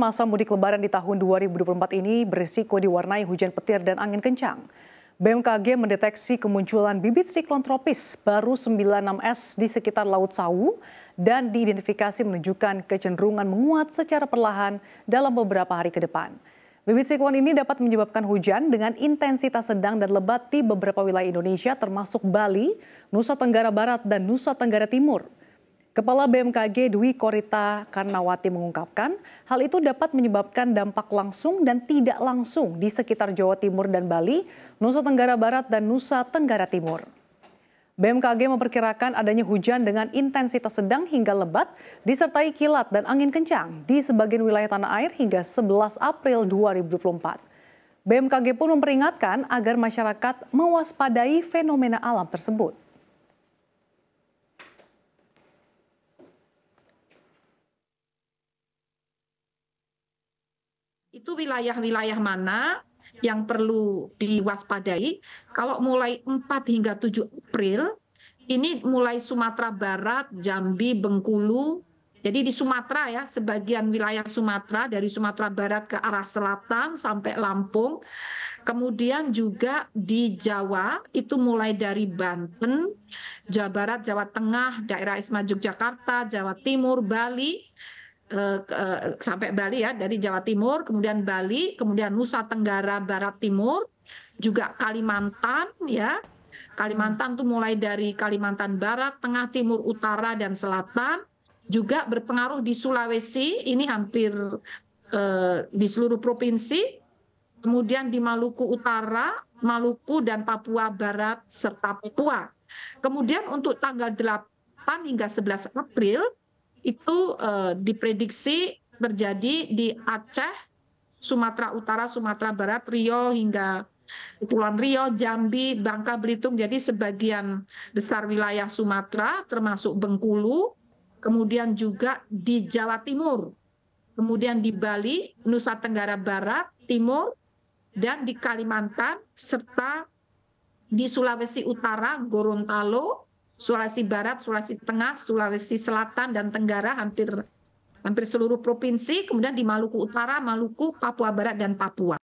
masa mudik lebaran di tahun 2024 ini berisiko diwarnai hujan petir dan angin kencang. BMKG mendeteksi kemunculan bibit siklon tropis baru 96S di sekitar Laut Sawu dan diidentifikasi menunjukkan kecenderungan menguat secara perlahan dalam beberapa hari ke depan. Bibit siklon ini dapat menyebabkan hujan dengan intensitas sedang dan lebat di beberapa wilayah Indonesia termasuk Bali, Nusa Tenggara Barat, dan Nusa Tenggara Timur. Kepala BMKG Dwi Korita Karnawati mengungkapkan, hal itu dapat menyebabkan dampak langsung dan tidak langsung di sekitar Jawa Timur dan Bali, Nusa Tenggara Barat dan Nusa Tenggara Timur. BMKG memperkirakan adanya hujan dengan intensitas sedang hingga lebat, disertai kilat dan angin kencang di sebagian wilayah tanah air hingga 11 April 2024. BMKG pun memperingatkan agar masyarakat mewaspadai fenomena alam tersebut. itu wilayah-wilayah mana yang perlu diwaspadai. Kalau mulai 4 hingga 7 April, ini mulai Sumatera Barat, Jambi, Bengkulu. Jadi di Sumatera ya, sebagian wilayah Sumatera dari Sumatera Barat ke arah selatan sampai Lampung. Kemudian juga di Jawa itu mulai dari Banten, Jawa Barat, Jawa Tengah, daerah Isma Yogyakarta, Jawa Timur, Bali Eh, eh, sampai Bali ya dari Jawa Timur, kemudian Bali, kemudian Nusa Tenggara Barat Timur, juga Kalimantan ya. Kalimantan tuh mulai dari Kalimantan Barat, Tengah, Timur, Utara dan Selatan juga berpengaruh di Sulawesi, ini hampir eh, di seluruh provinsi, kemudian di Maluku Utara, Maluku dan Papua Barat serta Papua. Kemudian untuk tanggal 8 hingga 11 April itu uh, diprediksi terjadi di Aceh, Sumatera Utara, Sumatera Barat, Rio hingga Kepulauan Riau, Jambi, Bangka Belitung. Jadi sebagian besar wilayah Sumatera termasuk Bengkulu, kemudian juga di Jawa Timur, kemudian di Bali, Nusa Tenggara Barat, Timur, dan di Kalimantan serta di Sulawesi Utara, Gorontalo, Sulawesi Barat, Sulawesi Tengah, Sulawesi Selatan dan Tenggara hampir hampir seluruh provinsi, kemudian di Maluku Utara, Maluku, Papua Barat dan Papua.